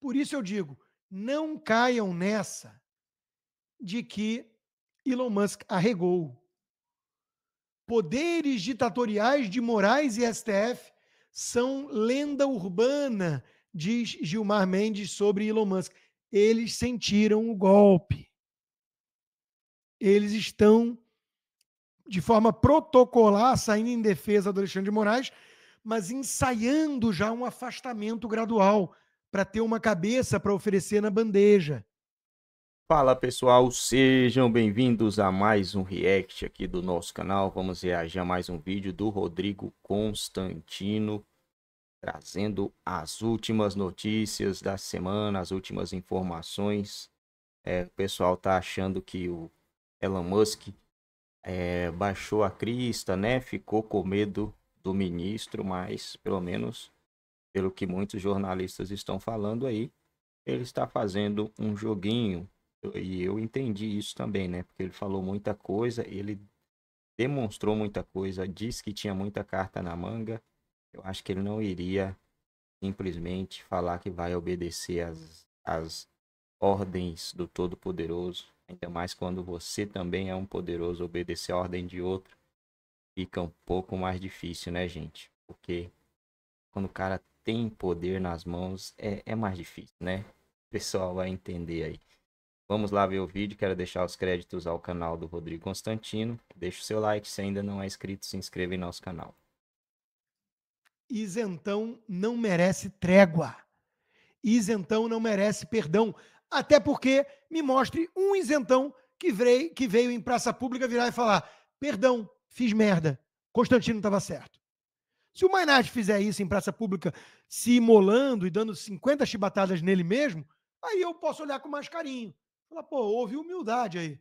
Por isso eu digo, não caiam nessa de que Elon Musk arregou. Poderes ditatoriais de Moraes e STF são lenda urbana, diz Gilmar Mendes sobre Elon Musk. Eles sentiram o golpe. Eles estão, de forma protocolar, saindo em defesa do Alexandre de Moraes, mas ensaiando já um afastamento gradual para ter uma cabeça para oferecer na bandeja. Fala pessoal, sejam bem-vindos a mais um react aqui do nosso canal. Vamos reagir a mais um vídeo do Rodrigo Constantino, trazendo as últimas notícias da semana, as últimas informações. É, o pessoal tá achando que o Elon Musk é, baixou a crista, né? Ficou com medo do ministro, mas pelo menos pelo que muitos jornalistas estão falando aí, ele está fazendo um joguinho. E eu entendi isso também, né? Porque ele falou muita coisa, ele demonstrou muita coisa, disse que tinha muita carta na manga. Eu acho que ele não iria simplesmente falar que vai obedecer às, às ordens do Todo-Poderoso, ainda mais quando você também é um poderoso, obedecer a ordem de outro fica um pouco mais difícil, né, gente? Porque quando o cara tem poder nas mãos é, é mais difícil, né? O pessoal vai entender aí. Vamos lá ver o vídeo, quero deixar os créditos ao canal do Rodrigo Constantino. Deixa o seu like, se ainda não é inscrito, se inscreva em nosso canal. Isentão não merece trégua. Isentão não merece perdão. Até porque me mostre um isentão que veio, que veio em praça pública virar e falar: perdão, fiz merda. Constantino estava certo. Se o Mainardi fizer isso em praça pública, se imolando e dando 50 chibatadas nele mesmo, aí eu posso olhar com mais carinho. Falar, pô, houve humildade aí.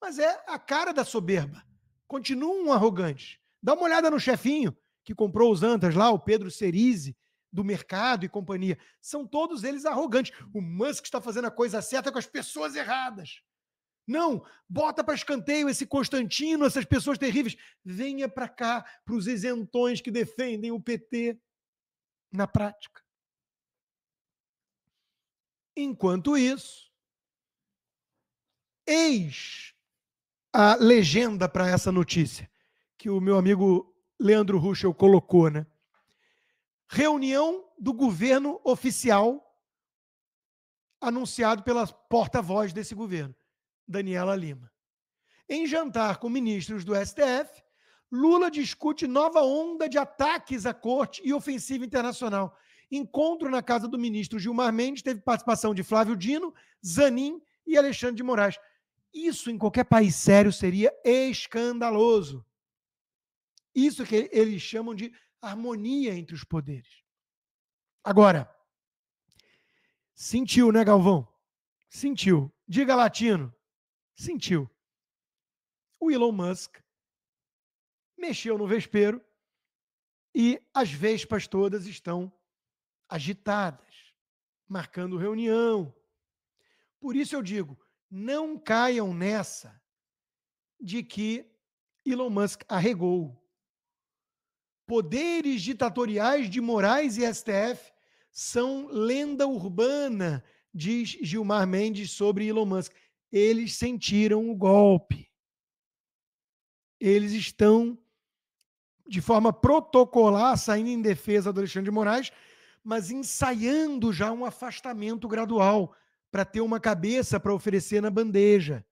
Mas é a cara da soberba. Continua arrogantes. arrogante. Dá uma olhada no chefinho que comprou os Antas lá, o Pedro Cerise, do mercado e companhia. São todos eles arrogantes. O Musk está fazendo a coisa certa com as pessoas erradas. Não, bota para escanteio esse Constantino, essas pessoas terríveis. Venha para cá, para os isentões que defendem o PT na prática. Enquanto isso, eis a legenda para essa notícia que o meu amigo Leandro Ruschel colocou, né? Reunião do governo oficial anunciado pela porta-voz desse governo. Daniela Lima. Em jantar com ministros do STF, Lula discute nova onda de ataques à corte e ofensiva internacional. Encontro na casa do ministro Gilmar Mendes teve participação de Flávio Dino, Zanin e Alexandre de Moraes. Isso em qualquer país sério seria escandaloso. Isso que eles chamam de harmonia entre os poderes. Agora, sentiu, né, Galvão? Sentiu. Diga, Latino sentiu. O Elon Musk mexeu no vespeiro e as vespas todas estão agitadas, marcando reunião. Por isso eu digo, não caiam nessa de que Elon Musk arregou. Poderes ditatoriais de Moraes e STF são lenda urbana, diz Gilmar Mendes sobre Elon Musk eles sentiram o golpe. Eles estão, de forma protocolar, saindo em defesa do Alexandre de Moraes, mas ensaiando já um afastamento gradual para ter uma cabeça para oferecer na bandeja,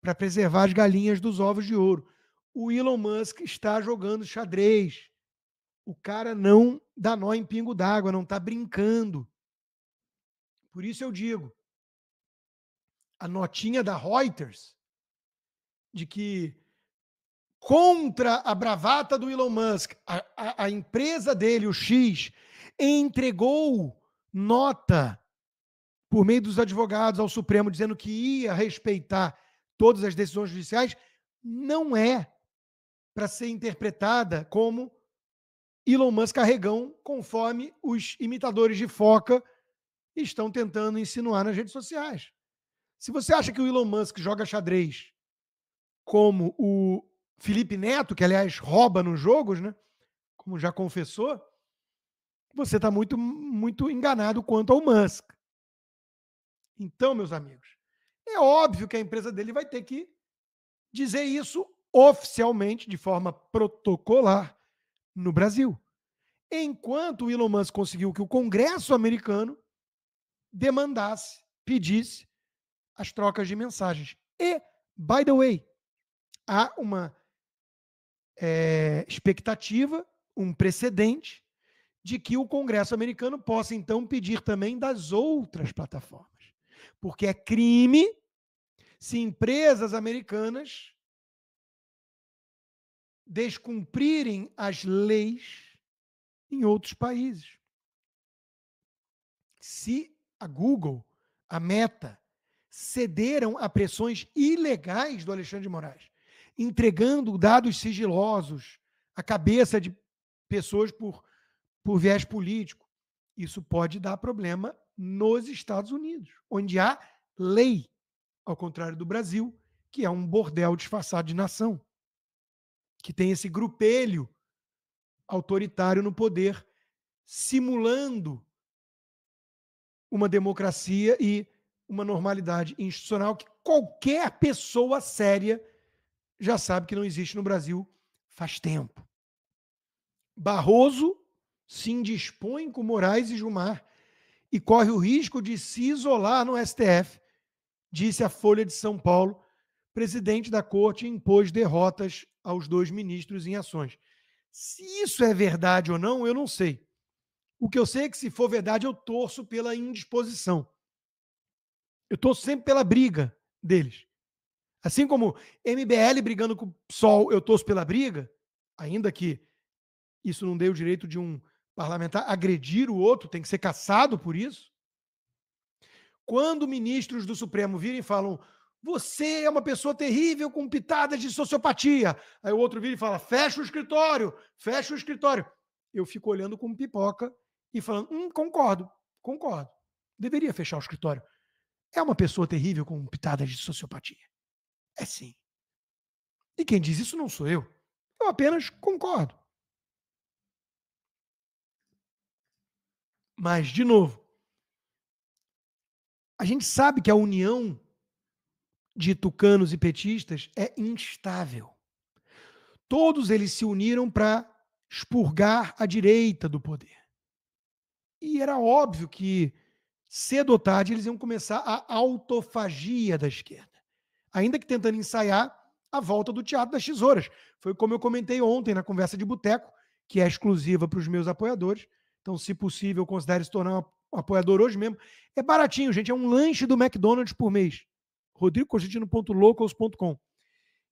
para preservar as galinhas dos ovos de ouro. O Elon Musk está jogando xadrez. O cara não dá nó em pingo d'água, não está brincando. Por isso eu digo, a notinha da Reuters de que contra a bravata do Elon Musk, a, a, a empresa dele, o X, entregou nota por meio dos advogados ao Supremo dizendo que ia respeitar todas as decisões judiciais, não é para ser interpretada como Elon Musk carregão, conforme os imitadores de foca estão tentando insinuar nas redes sociais. Se você acha que o Elon Musk joga xadrez como o Felipe Neto, que aliás rouba nos jogos, né? Como já confessou, você está muito, muito enganado quanto ao Musk. Então, meus amigos, é óbvio que a empresa dele vai ter que dizer isso oficialmente, de forma protocolar, no Brasil. Enquanto o Elon Musk conseguiu que o Congresso americano demandasse, pedisse as trocas de mensagens. E, by the way, há uma é, expectativa, um precedente, de que o Congresso americano possa então pedir também das outras plataformas. Porque é crime se empresas americanas descumprirem as leis em outros países. Se a Google, a Meta, cederam a pressões ilegais do Alexandre de Moraes, entregando dados sigilosos à cabeça de pessoas por, por viés político. Isso pode dar problema nos Estados Unidos, onde há lei, ao contrário do Brasil, que é um bordel disfarçado de nação, que tem esse grupelho autoritário no poder, simulando uma democracia e uma normalidade institucional que qualquer pessoa séria já sabe que não existe no Brasil faz tempo. Barroso se indispõe com Moraes e Gilmar e corre o risco de se isolar no STF, disse a Folha de São Paulo. Presidente da corte impôs derrotas aos dois ministros em ações. Se isso é verdade ou não, eu não sei. O que eu sei é que, se for verdade, eu torço pela indisposição. Eu torço sempre pela briga deles. Assim como MBL brigando com o PSOL, eu torço pela briga, ainda que isso não dê o direito de um parlamentar agredir o outro, tem que ser caçado por isso. Quando ministros do Supremo virem e falam: você é uma pessoa terrível com pitadas de sociopatia. Aí o outro vira e fala: fecha o escritório, fecha o escritório. Eu fico olhando com pipoca e falando: hum, concordo, concordo. Deveria fechar o escritório é uma pessoa terrível com pitadas de sociopatia. É sim. E quem diz isso não sou eu. Eu apenas concordo. Mas, de novo, a gente sabe que a união de tucanos e petistas é instável. Todos eles se uniram para expurgar a direita do poder. E era óbvio que cedo ou tarde eles iam começar a autofagia da esquerda. Ainda que tentando ensaiar a volta do Teatro das Tesouras. Foi como eu comentei ontem na conversa de boteco, que é exclusiva para os meus apoiadores. Então, se possível, considere se tornar um apoiador hoje mesmo. É baratinho, gente. É um lanche do McDonald's por mês. rodrigoconstantino.locals.com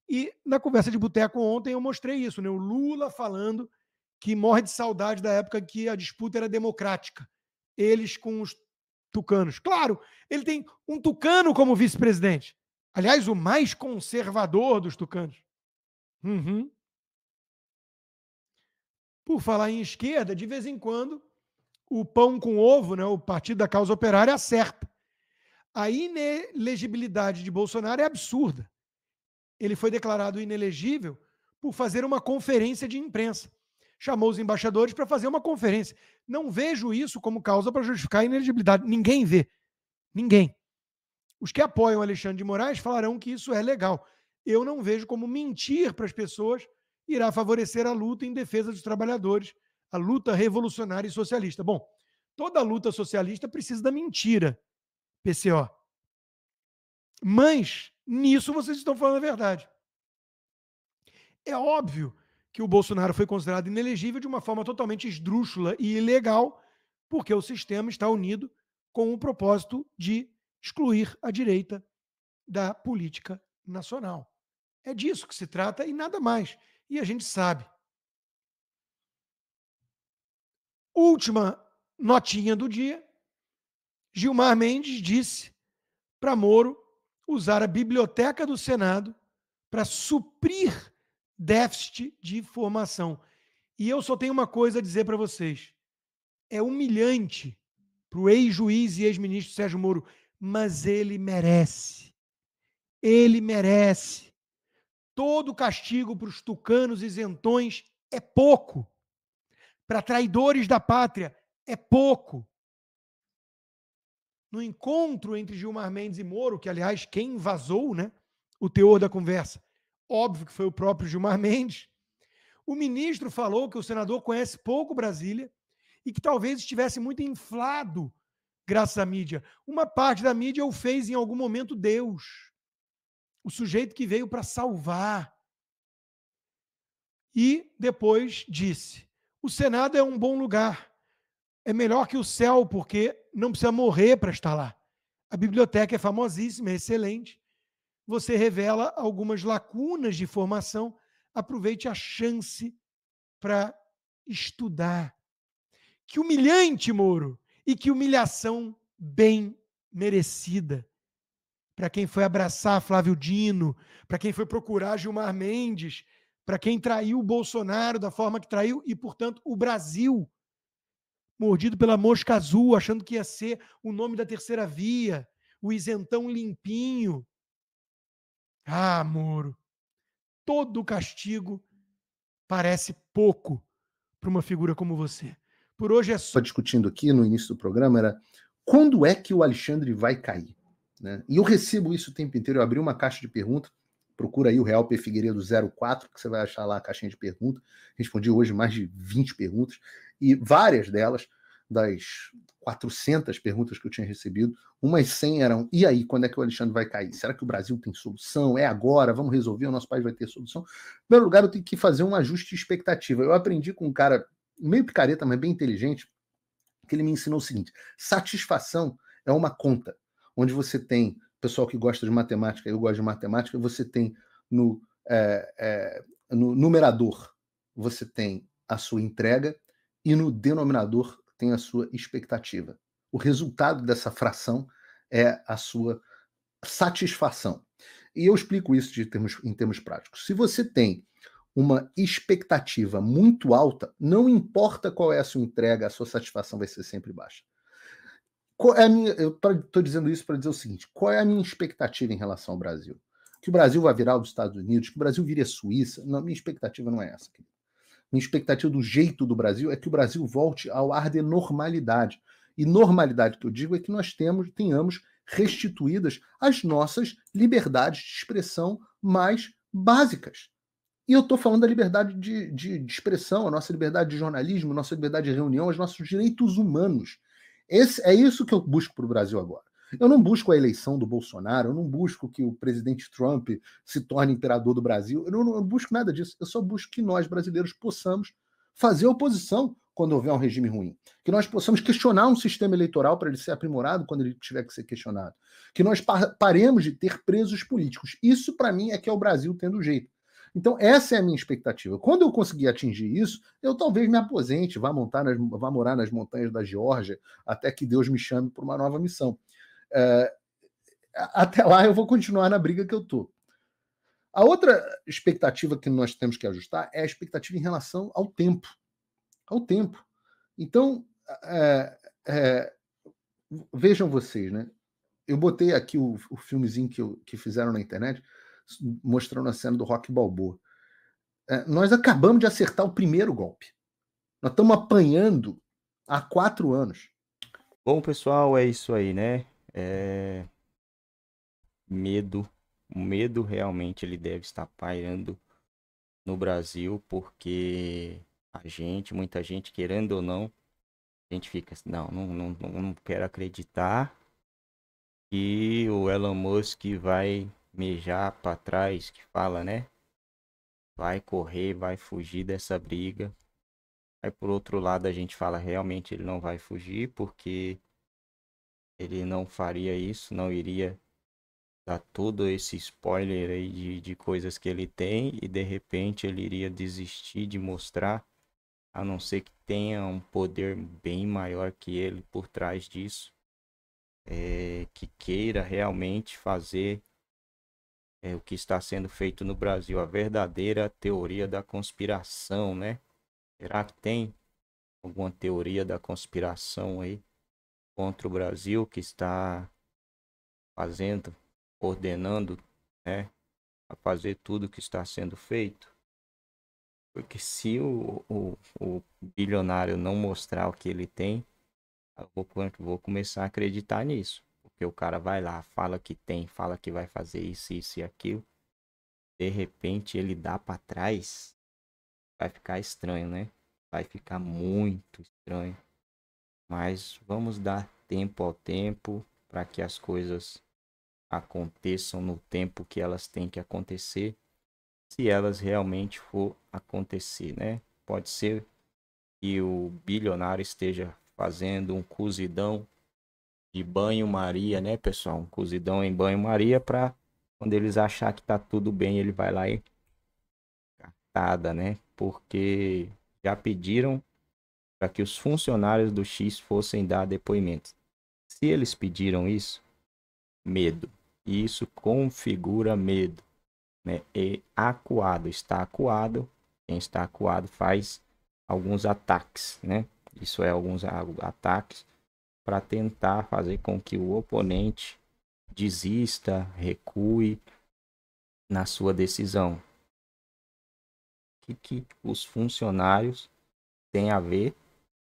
E na conversa de boteco ontem eu mostrei isso, né? O Lula falando que morre de saudade da época que a disputa era democrática. Eles com os tucanos. Claro, ele tem um tucano como vice-presidente. Aliás, o mais conservador dos tucanos. Uhum. Por falar em esquerda, de vez em quando, o pão com ovo, né, o Partido da Causa Operária, acerta. A inelegibilidade de Bolsonaro é absurda. Ele foi declarado inelegível por fazer uma conferência de imprensa chamou os embaixadores para fazer uma conferência. Não vejo isso como causa para justificar a inelegibilidade. Ninguém vê. Ninguém. Os que apoiam Alexandre de Moraes falarão que isso é legal. Eu não vejo como mentir para as pessoas irá favorecer a luta em defesa dos trabalhadores, a luta revolucionária e socialista. Bom, toda luta socialista precisa da mentira, PCO. Mas nisso vocês estão falando a verdade. É óbvio que o Bolsonaro foi considerado inelegível de uma forma totalmente esdrúxula e ilegal, porque o sistema está unido com o propósito de excluir a direita da política nacional. É disso que se trata e nada mais. E a gente sabe. Última notinha do dia. Gilmar Mendes disse para Moro usar a biblioteca do Senado para suprir déficit de formação. E eu só tenho uma coisa a dizer para vocês. É humilhante para o ex-juiz e ex-ministro Sérgio Moro, mas ele merece. Ele merece. Todo castigo para os tucanos isentões é pouco. Para traidores da pátria é pouco. No encontro entre Gilmar Mendes e Moro, que aliás quem vazou, né, o teor da conversa, Óbvio que foi o próprio Gilmar Mendes. O ministro falou que o senador conhece pouco Brasília e que talvez estivesse muito inflado graças à mídia. Uma parte da mídia o fez em algum momento Deus. O sujeito que veio para salvar. E depois disse: o Senado é um bom lugar. É melhor que o céu, porque não precisa morrer para estar lá. A biblioteca é famosíssima, é excelente você revela algumas lacunas de formação, aproveite a chance para estudar. Que humilhante, Moro, e que humilhação bem merecida. Para quem foi abraçar Flávio Dino, para quem foi procurar Gilmar Mendes, para quem traiu o Bolsonaro da forma que traiu e, portanto, o Brasil, mordido pela mosca azul, achando que ia ser o nome da terceira via, o isentão limpinho, ah, Moro, todo castigo parece pouco para uma figura como você. Por hoje é só. discutindo aqui no início do programa era quando é que o Alexandre vai cair? Né? E eu recebo isso o tempo inteiro. Eu abri uma caixa de perguntas, procura aí o Real P. Figueiredo 04, que você vai achar lá a caixinha de perguntas. Respondi hoje mais de 20 perguntas, e várias delas das 400 perguntas que eu tinha recebido, umas 100 eram: e aí, quando é que o Alexandre vai cair? Será que o Brasil tem solução? É agora? Vamos resolver? O nosso país vai ter solução? Em primeiro lugar, eu tenho que fazer um ajuste de expectativa. Eu aprendi com um cara meio picareta, mas bem inteligente, que ele me ensinou o seguinte: satisfação é uma conta, onde você tem pessoal que gosta de matemática, eu gosto de matemática, você tem no, é, é, no numerador, você tem a sua entrega, e no denominador tem a sua expectativa. O resultado dessa fração é a sua satisfação. E eu explico isso de termos, em termos práticos. Se você tem uma expectativa muito alta, não importa qual é a sua entrega, a sua satisfação vai ser sempre baixa. É minha, eu estou dizendo isso para dizer o seguinte: qual é a minha expectativa em relação ao Brasil? Que o Brasil vai virar os Estados Unidos, que o Brasil vire a Suíça. Não, minha expectativa não é essa minha expectativa do jeito do Brasil é que o Brasil volte ao ar de normalidade. E normalidade que eu digo é que nós temos, tenhamos restituídas as nossas liberdades de expressão mais básicas. E eu estou falando da liberdade de, de, de, expressão, a nossa liberdade de jornalismo, a nossa liberdade de reunião, os nossos direitos humanos. Esse, é isso que eu busco para o Brasil agora. Eu não busco a eleição do Bolsonaro, eu não busco que o presidente Trump se torne imperador do Brasil, eu não, eu não busco nada disso. Eu só busco que nós, brasileiros, possamos fazer oposição quando houver um regime ruim. Que nós possamos questionar um sistema eleitoral para ele ser aprimorado quando ele tiver que ser questionado. Que nós paremos de ter presos políticos. Isso, para mim, é que é o Brasil tendo jeito. Então, essa é a minha expectativa. Quando eu conseguir atingir isso, eu talvez me aposente, vá, montar nas, vá morar nas montanhas da Geórgia, até que Deus me chame para uma nova missão. É, até lá eu vou continuar na briga que eu tô. A outra expectativa que nós temos que ajustar é a expectativa em relação ao tempo. Ao tempo. Então, é, é, vejam vocês, né? Eu botei aqui o, o filmezinho que, eu, que, fizeram na internet, mostrando a cena do Rock Balboa. É, nós acabamos de acertar o primeiro golpe. Nós estamos apanhando há quatro anos. Bom, pessoal, é isso aí, né? É... Medo. O medo realmente ele deve estar pairando no Brasil, porque a gente, muita gente, querendo ou não, a gente fica assim, não, não, não, não quero acreditar que o Elon Musk vai mejar para trás, que fala, né? Vai correr, vai fugir dessa briga. Aí por outro lado a gente fala, realmente ele não vai fugir, porque ele não faria isso, não iria dar todo esse spoiler aí de, de coisas que ele tem e de repente ele iria desistir de mostrar, a não ser que tenha um poder bem maior que ele por trás disso, é, que queira realmente fazer é, o que está sendo feito no Brasil, a verdadeira teoria da conspiração, né? Será que tem alguma teoria da conspiração aí? contra o Brasil que está fazendo, ordenando, né, a fazer tudo que está sendo feito. Porque se o, o, o bilionário não mostrar o que ele tem, eu vou, vou começar a acreditar nisso. Porque o cara vai lá, fala que tem, fala que vai fazer isso, isso e aquilo. De repente ele dá para trás. Vai ficar estranho, né? Vai ficar muito estranho. Mas vamos dar tempo ao tempo para que as coisas aconteçam no tempo que elas têm que acontecer, se elas realmente for acontecer, né? Pode ser que o bilionário esteja fazendo um cozidão de banho-maria, né, pessoal? Um cozidão em banho-maria para quando eles achar que tá tudo bem, ele vai lá e catada, né? Porque já pediram para que os funcionários do X fossem dar depoimentos. Se eles pediram isso, medo. E isso configura medo. Né? E acuado, está acuado. Quem está acuado faz alguns ataques, né? Isso é alguns ataques para tentar fazer com que o oponente desista, recue na sua decisão. O que, que os funcionários têm a ver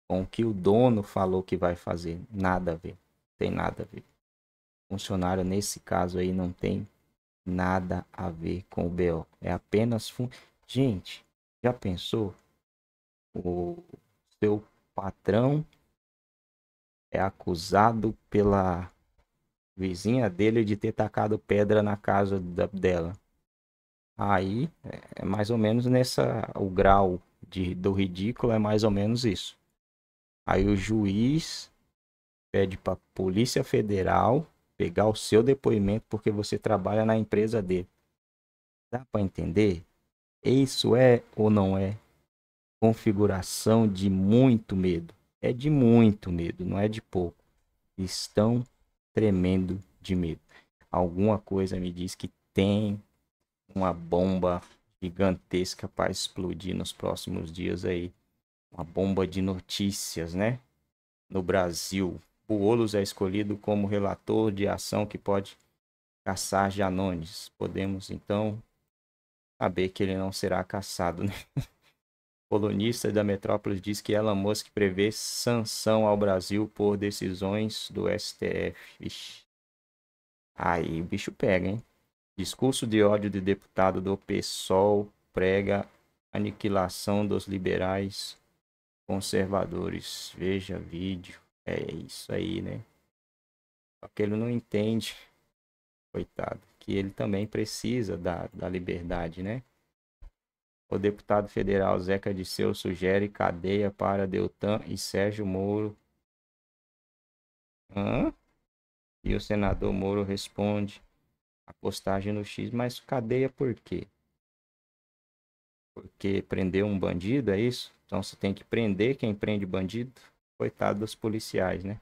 com o que o dono falou que vai fazer. Nada a ver. Tem nada a ver. funcionário, nesse caso aí, não tem nada a ver com o BO. É apenas. Fun... Gente, já pensou? O seu patrão é acusado pela vizinha dele de ter tacado pedra na casa da, dela. Aí é, é mais ou menos nessa o grau de, do ridículo é mais ou menos isso. Aí o juiz pede para Polícia Federal pegar o seu depoimento porque você trabalha na empresa dele. Dá para entender? Isso é ou não é configuração de muito medo? É de muito medo, não é de pouco. Estão tremendo de medo. Alguma coisa me diz que tem uma bomba gigantesca para explodir nos próximos dias aí uma bomba de notícias, né? No Brasil, Buolos é escolhido como relator de ação que pode caçar Janones. Podemos então saber que ele não será caçado, né? Colunista da Metrópolis diz que Elon Musk prevê sanção ao Brasil por decisões do STF. Ixi. Aí o bicho pega, hein? Discurso de ódio de deputado do PSOL prega aniquilação dos liberais conservadores. Veja vídeo. É isso aí, né? Só que ele não entende, coitado, que ele também precisa da, da liberdade, né? O deputado federal Zeca Disseu sugere cadeia para Deltan e Sérgio Moro. Hã? E o senador Moro responde a postagem no X, mas cadeia por quê? Porque prendeu um bandido, é isso? Então você tem que prender quem prende bandido. Coitado dos policiais, né?